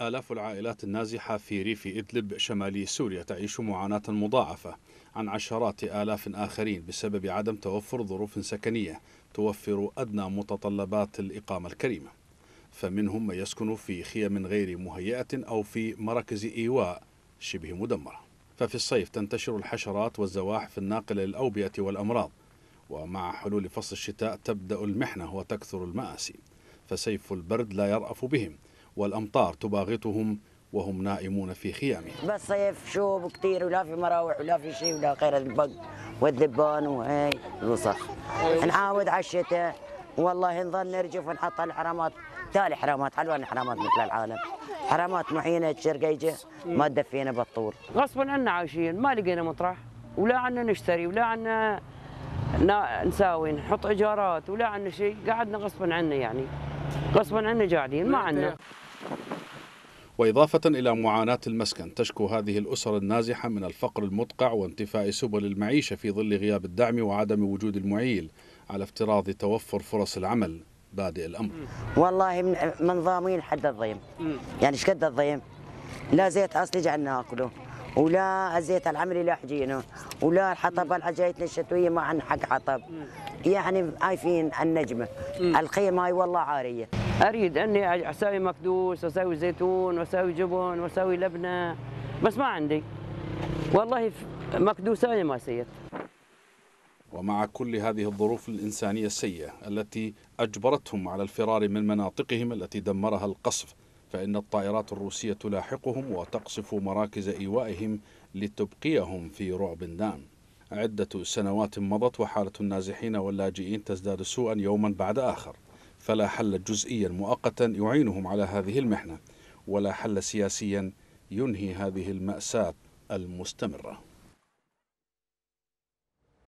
آلاف العائلات النازحة في ريف إدلب شمالي سوريا تعيش معاناة مضاعفة عن عشرات آلاف آخرين بسبب عدم توفر ظروف سكنية توفر أدنى متطلبات الإقامة الكريمة فمنهم من يسكن في خيم غير مهيئة أو في مراكز إيواء شبه مدمرة ففي الصيف تنتشر الحشرات والزواحف الناقلة للأوبية والأمراض ومع حلول فصل الشتاء تبدأ المحنة وتكثر المآسي فسيف البرد لا يرأف بهم والأمطار تباغتهم وهم نائمون في خيامهم بالصيف شوب كثير ولا في مراوح ولا في شيء ولا غير البق والذبان وهي الوصخ نعاود على الشتاء والله نظل نرجف ونحط الحرامات تالي حرامات حلوان حرامات مثل العالم حرامات معينة الشرقيجة إيه. ما تدفينا بالطول غصبا عنا عايشين ما لقينا مطرح ولا عنا نشتري ولا عنا نساوي نحط ايجارات ولا عنا شيء قعدنا غصبا عنا يعني غصبا عنا قاعدين ما عنا وإضافة إلى معاناة المسكن تشكو هذه الأسر النازحة من الفقر المدقع وانتفاء سبل المعيشة في ظل غياب الدعم وعدم وجود المعيل على افتراض توفر فرص العمل بادئ الأمر والله من ضامين حد الضيم يعني شكد الضيم لا زيت أصلي جعلنا أكله ولا الزيت العمري لا حجينا ولا الحطب العجايتنا الشتويه ما عن حق حطب يعني عايفين النجمه الخيمه هاي والله عاريه اريد اني اسوي مكدوس واسوي زيتون واسوي جبن واسوي لبنه بس ما عندي والله مكدوسه ما سيت ومع كل هذه الظروف الإنسانية السيئة التي أجبرتهم على الفرار من مناطقهم التي دمرها القصف فإن الطائرات الروسية تلاحقهم وتقصف مراكز إيوائهم لتبقيهم في رعب دام عدة سنوات مضت وحالة النازحين واللاجئين تزداد سوءا يوما بعد آخر فلا حل جزئيا مؤقتا يعينهم على هذه المحنة ولا حل سياسيا ينهي هذه المأساة المستمرة